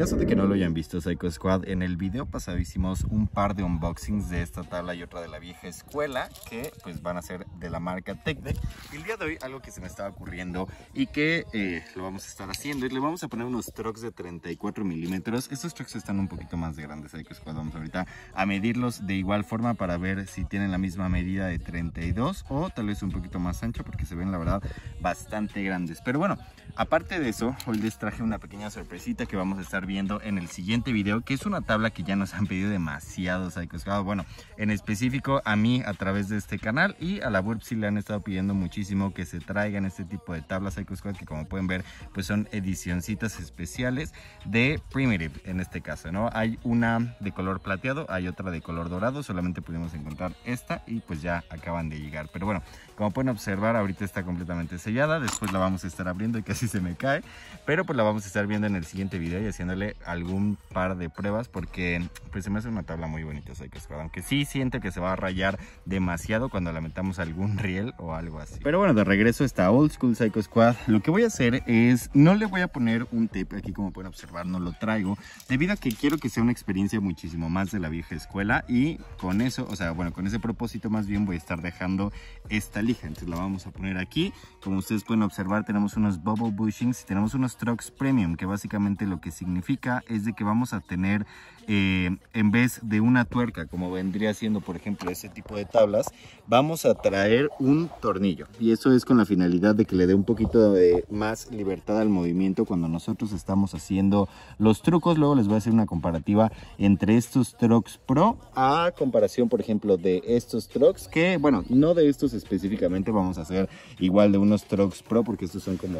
caso de que no lo hayan visto Psycho Squad, en el video pasado hicimos un par de unboxings de esta tabla y otra de la vieja escuela que pues van a ser de la marca TechDeck. Y el día de hoy algo que se me estaba ocurriendo y que eh, lo vamos a estar haciendo y le vamos a poner unos trucks de 34 milímetros. Estos trucks están un poquito más de grandes Psycho Squad, vamos ahorita a medirlos de igual forma para ver si tienen la misma medida de 32 o tal vez un poquito más ancho porque se ven la verdad bastante grandes. Pero bueno, aparte de eso, hoy les traje una pequeña sorpresita que vamos a estar viendo viendo en el siguiente video, que es una tabla que ya nos han pedido demasiados Psycho Bueno, en específico a mí a través de este canal y a la web si le han estado pidiendo muchísimo que se traigan este tipo de tablas Psycho que como pueden ver pues son edicioncitas especiales de Primitive en este caso, ¿no? Hay una de color plateado, hay otra de color dorado, solamente pudimos encontrar esta y pues ya acaban de llegar. Pero bueno, como pueden observar ahorita está completamente sellada, después la vamos a estar abriendo y casi se me cae, pero pues la vamos a estar viendo en el siguiente video y haciéndole algún par de pruebas porque pues se me hace una tabla muy bonita Aunque sí Siente que se va a rayar demasiado cuando lamentamos metamos algún riel o algo así. Pero bueno, de regreso Esta Old School Psycho Squad. Lo que voy a hacer es, no le voy a poner un tape aquí como pueden observar, no lo traigo. Debido a que quiero que sea una experiencia muchísimo más de la vieja escuela y con eso, o sea, bueno, con ese propósito más bien voy a estar dejando esta lija. Entonces la vamos a poner aquí. Como ustedes pueden observar tenemos unos bubble bushings y tenemos unos trucks premium que básicamente lo que significa es de que vamos a tener eh, en vez de una tuerca como vendría siendo por ejemplo ese tipo de tablas vamos a traer un tornillo y eso es con la finalidad de que le dé un poquito de más libertad al movimiento cuando nosotros estamos haciendo los trucos luego les voy a hacer una comparativa entre estos trucks pro a comparación por ejemplo de estos trucks que bueno no de estos específicamente vamos a hacer igual de unos trucks pro porque estos son como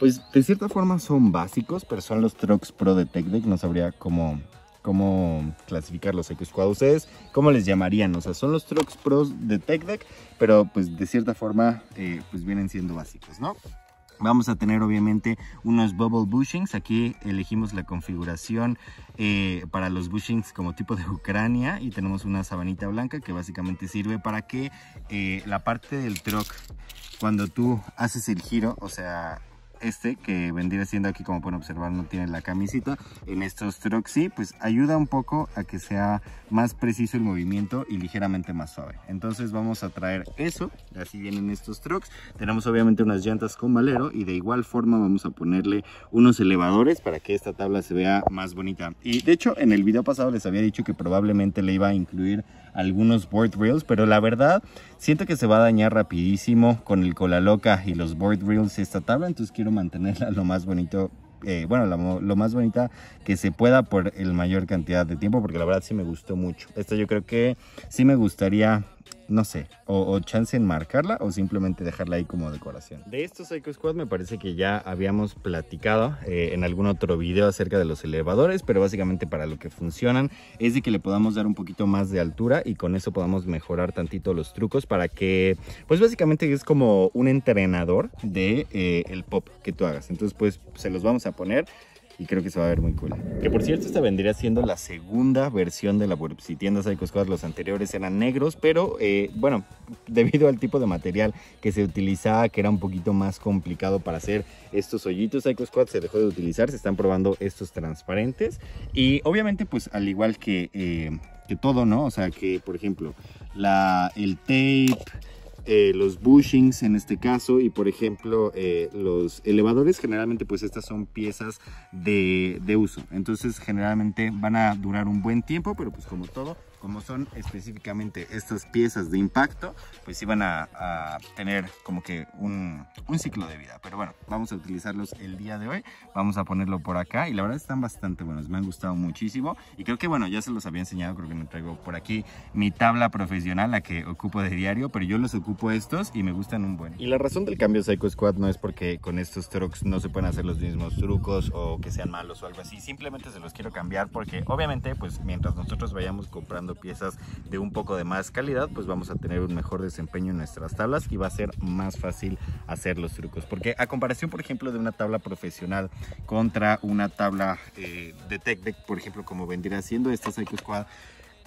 pues de cierta forma son básicos pero son los trucks pro de Tech Deck, no sabría cómo, cómo clasificarlos. A ustedes, ¿cómo les llamarían? O sea, son los trucks pros de Tech Deck, pero pues de cierta forma, eh, pues vienen siendo básicos, ¿no? Vamos a tener obviamente unos bubble bushings. Aquí elegimos la configuración eh, para los bushings como tipo de Ucrania y tenemos una sabanita blanca que básicamente sirve para que eh, la parte del truck, cuando tú haces el giro, o sea, este que vendría siendo aquí como pueden observar no tiene la camisita en estos trucks sí pues ayuda un poco a que sea más preciso el movimiento y ligeramente más suave entonces vamos a traer eso así vienen estos trucks tenemos obviamente unas llantas con valero y de igual forma vamos a ponerle unos elevadores para que esta tabla se vea más bonita y de hecho en el video pasado les había dicho que probablemente le iba a incluir algunos board reels pero la verdad siento que se va a dañar rapidísimo con el cola loca y los board reels esta tabla entonces quiero mantenerla lo más bonito eh, bueno, lo más bonita que se pueda por el mayor cantidad de tiempo, porque la verdad sí me gustó mucho. Esta yo creo que sí me gustaría no sé, o, chance en marcarla o simplemente dejarla ahí como decoración. De estos Psycho Squad me parece que ya habíamos platicado eh, en algún otro video acerca de los elevadores, pero básicamente para lo que funcionan es de que le podamos dar un poquito más de altura y con eso podamos mejorar tantito los trucos para que, pues básicamente es como un entrenador de eh, el pop que tú hagas. Entonces pues se los vamos a poner y creo que se va a ver muy cool. Que por cierto, esta vendría siendo la segunda versión de la y Tiendas Psycho los anteriores eran negros, pero eh, bueno, debido al tipo de material que se utilizaba, que era un poquito más complicado para hacer estos hoyitos, Psycho Squad se dejó de utilizar, se están probando estos transparentes y obviamente pues al igual que, eh, todo, ¿no? O sea que, por ejemplo, la, el tape eh, los bushings en este caso y por ejemplo eh, los elevadores generalmente pues estas son piezas de, de uso entonces generalmente van a durar un buen tiempo pero pues como todo como son específicamente estas piezas de impacto, pues iban a, a tener como que un, un, ciclo de vida. Pero bueno, vamos a utilizarlos el día de hoy. Vamos a ponerlo por acá y la verdad están bastante buenos. Me han gustado muchísimo y creo que bueno, ya se los había enseñado. Creo que me traigo por aquí mi tabla profesional, la que ocupo de diario, pero yo los ocupo estos y me gustan un buen. Y la razón del cambio Psycho Squad no es porque con estos trucks no se pueden hacer los mismos trucos o que sean malos o algo así. Simplemente se los quiero cambiar porque obviamente pues mientras nosotros vayamos comprando piezas de un poco de más calidad, pues vamos a tener un mejor desempeño en nuestras tablas y va a ser más fácil hacer los trucos. Porque a comparación, por ejemplo, de una tabla profesional contra una tabla eh, de tech por ejemplo, como vendría siendo esta Psycho Squad,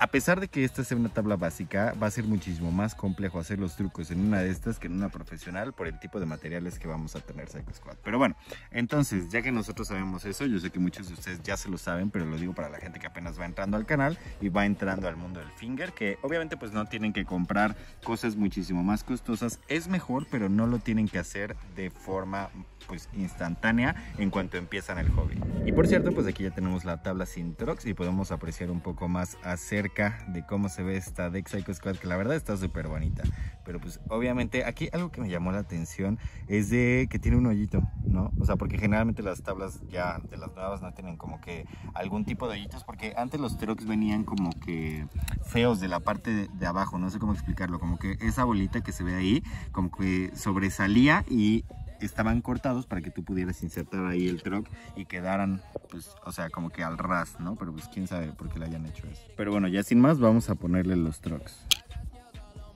a pesar de que esta sea una tabla básica, va a ser muchísimo más complejo hacer los trucos en una de estas que en una profesional por el tipo de materiales que vamos a tener Psycho Squad. Pero bueno, entonces, ya que nosotros sabemos eso, yo sé que muchos de ustedes ya se lo saben, pero lo digo para la gente que apenas va entrando al canal y va entrando al mundo del finger, que obviamente pues no tienen que comprar cosas muchísimo más costosas, es mejor, pero no lo tienen que hacer de forma pues instantánea en cuanto empiezan el hobby. Y por cierto, pues aquí ya tenemos la tabla sin trox y podemos apreciar un poco más acerca de cómo se ve esta deck Psycho Squad, que la verdad está súper bonita. Pero pues obviamente aquí algo que me llamó la atención es de que tiene un hoyito, ¿no? O sea, porque generalmente las tablas ya de las nuevas no tienen como que algún tipo de hoyitos, porque antes los trox venían como que feos de la parte de abajo, no sé cómo explicarlo, como que esa bolita que se ve ahí, como que sobresalía y estaban cortados para que tú pudieras insertar ahí el truck y quedaran, pues, o sea, como que al ras, ¿no? Pero pues quién sabe por qué le hayan hecho eso. Pero bueno, ya sin más, vamos a ponerle los trucks.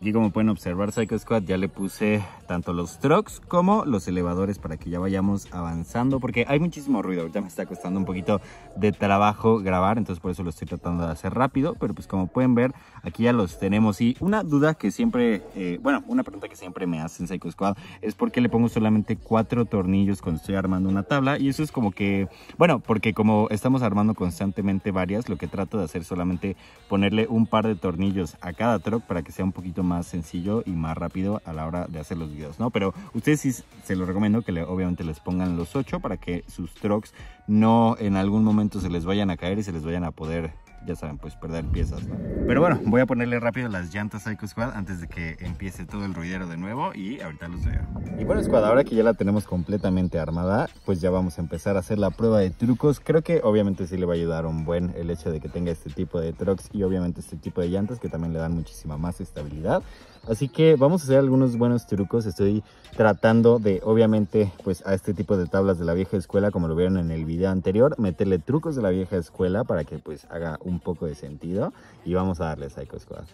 Y como pueden observar Psycho Squad ya le puse tanto los trucks como los elevadores para que ya vayamos avanzando porque hay muchísimo ruido, ya me está costando un poquito de trabajo grabar, entonces por eso lo estoy tratando de hacer rápido, pero pues como pueden ver aquí ya los tenemos y una duda que siempre, eh, bueno, una pregunta que siempre me hacen Psycho Squad es por qué le pongo solamente cuatro tornillos cuando estoy armando una tabla y eso es como que, bueno, porque como estamos armando constantemente varias, lo que trato de hacer es solamente ponerle un par de tornillos a cada truck para que sea un poquito más sencillo y más rápido a la hora de hacer los videos, ¿no? Pero ustedes sí se los recomiendo que le, obviamente les pongan los 8 para que sus trucks no en algún momento se les vayan a caer y se les vayan a poder ya saben, pues perder piezas, Pero bueno, voy a ponerle rápido las llantas Psycho Squad antes de que empiece todo el ruidero de nuevo y ahorita los veo. Y bueno, Squad, ahora que ya la tenemos completamente armada, pues ya vamos a empezar a hacer la prueba de trucos. Creo que obviamente sí le va a ayudar un buen el hecho de que tenga este tipo de trucks y obviamente este tipo de llantas que también le dan muchísima más estabilidad. Así que vamos a hacer algunos buenos trucos. Estoy tratando de, obviamente, pues a este tipo de tablas de la vieja escuela, como lo vieron en el video anterior, meterle trucos de la vieja escuela para que pues haga un un poco de sentido y vamos a darle Psycho Squad.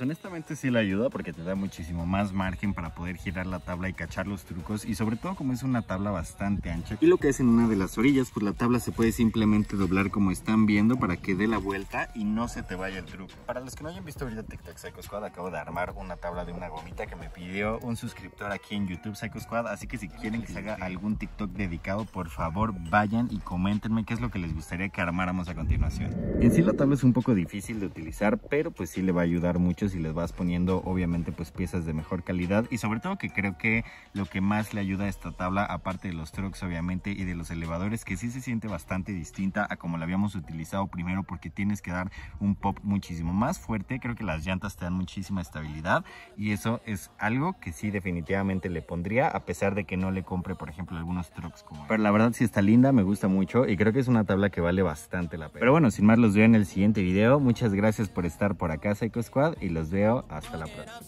Pues, honestamente sí le ayuda porque te da muchísimo más margen para poder girar la tabla y cachar los trucos y sobre todo como es una tabla bastante ancha y lo que es en una de las orillas pues la tabla se puede simplemente doblar como están viendo para que dé la vuelta y no se te vaya el truco. Para los que no hayan visto ahorita TikTok Psycho Squad acabo de armar una tabla de una gomita que me pidió un suscriptor aquí en YouTube Psycho Squad así que si quieren que se haga algún TikTok dedicado por favor vayan y coméntenme qué es lo que les gustaría que armáramos a continuación. En sí la tabla es un poco difícil de utilizar pero pues sí le va a ayudar mucho y les vas poniendo obviamente pues piezas de mejor calidad y sobre todo que creo que lo que más le ayuda a esta tabla aparte de los trucks obviamente y de los elevadores que sí se siente bastante distinta a como la habíamos utilizado primero porque tienes que dar un pop muchísimo más fuerte creo que las llantas te dan muchísima estabilidad y eso es algo que sí definitivamente le pondría a pesar de que no le compre por ejemplo algunos trucks como pero la verdad sí está linda me gusta mucho y creo que es una tabla que vale bastante la pena pero bueno sin más los veo en el siguiente video muchas gracias por estar por acá Psycho Squad los veo hasta la próxima.